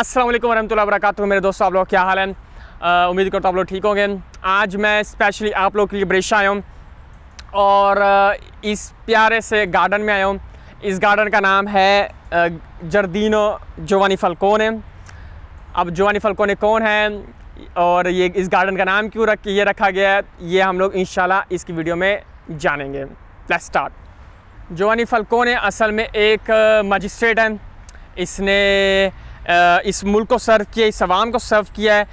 अस्सलाम वालेकुम वरहमतुल्लाहि वबरकातुहू मेरे दोस्तों आप लोग क्या हाल है उम्मीद करता हूँ आप लोग ठीक होंगे आज मैं स्पेशली आप लोग के लिए ब्रेशा आया हूँ और इस प्यारे से गार्डन में आया हूँ इस गार्डन का नाम है जर्दीनो जोवानी है अब जोवानी फलकोने कौन है और ये इस गार्डन का नाम क्यों रख ये रखा गया है ये हम लोग इन इसकी वीडियो में जानेंगे लेट्स स्टार्ट जोवानी फलकोने असल में एक मजिस्ट्रेट हैं इसने इस मुल्क को सर्व किया इस आवाम को सर्व किया है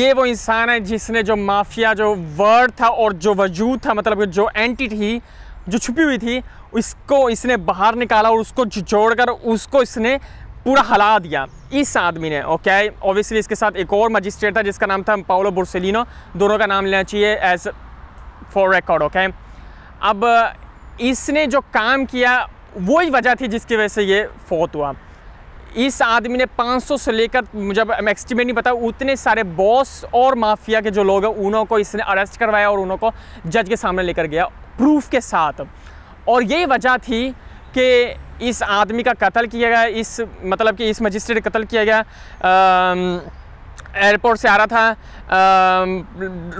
ये वो इंसान है जिसने जो माफिया जो वर्ड था और जो वजूद था मतलब जो एंटी थी जो छुपी हुई थी उसको इसने बाहर निकाला और उसको जोड़कर उसको इसने पूरा हला दिया इस आदमी ने ओके ऑब्वियसली इसके साथ एक और मजिस्ट्रेट था जिसका नाम था पाओलो बुरसेलिनो दोनों का नाम लेना चाहिए एज फॉर रिकॉर्ड ओके अब इसने जो काम किया वही वजह थी जिसकी वजह से ये फोत हुआ इस आदमी ने 500 से लेकर मुझे एस्टिमेट नहीं पता उतने सारे बॉस और माफिया के जो लोग हैं उन्हों को इसने अरेस्ट करवाया और उन्हों को जज के सामने लेकर गया प्रूफ के साथ और यही वजह थी कि इस आदमी का कत्ल किया गया इस मतलब कि इस मजिस्ट्रेट का कत्ल किया गया एयरपोर्ट से आ रहा था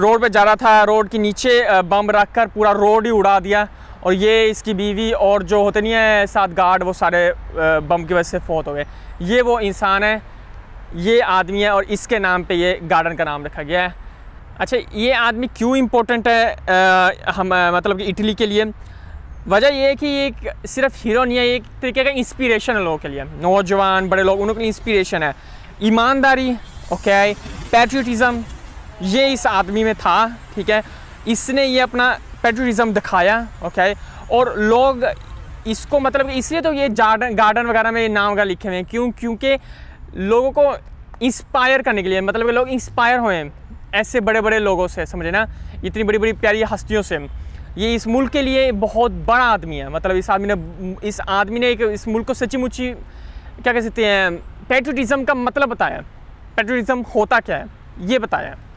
रोड पर जा रहा था रोड के नीचे बम कर पूरा रोड ही उड़ा दिया और ये इसकी बीवी और जो होते नहीं है साथ गार्ड वो सारे बम की वजह से फौत हो गए ये वो इंसान है ये आदमी है और इसके नाम पे ये गार्डन का नाम रखा गया है अच्छा ये आदमी क्यों इम्पोर्टेंट है आ, हम आ, मतलब कि इटली के लिए वजह यह है कि ये एक सिर्फ हीरो नहीं है एक तरीके का इंस्पिरेशन है लोगों के लिए नौजवान बड़े लोग उनके लिए इंस्पिरेशन है ईमानदारी ओके पैट्रियटिज़म ये इस आदमी में था ठीक है इसने ये अपना पेट्रोटिज़म दिखाया ओके और लोग इसको मतलब इसलिए तो ये गार्डन गार्डन वगैरह में नाम वगैरह लिखे हुए हैं क्यों क्योंकि लोगों को इंस्पायर करने के लिए मतलब लोग इंस्पायर हुए ऐसे बड़े बड़े लोगों से समझे ना इतनी बड़ी बड़ी प्यारी हस्तियों से ये इस मुल्क के लिए बहुत बड़ा आदमी है मतलब इस आदमी ने इस आदमी ने एक इस मुल्क को सच्ची मुच्ची क्या कह सकते हैं पेट्रोटिज़म का मतलब बताया पेट्रोटिज़म होता क्या है ये बताया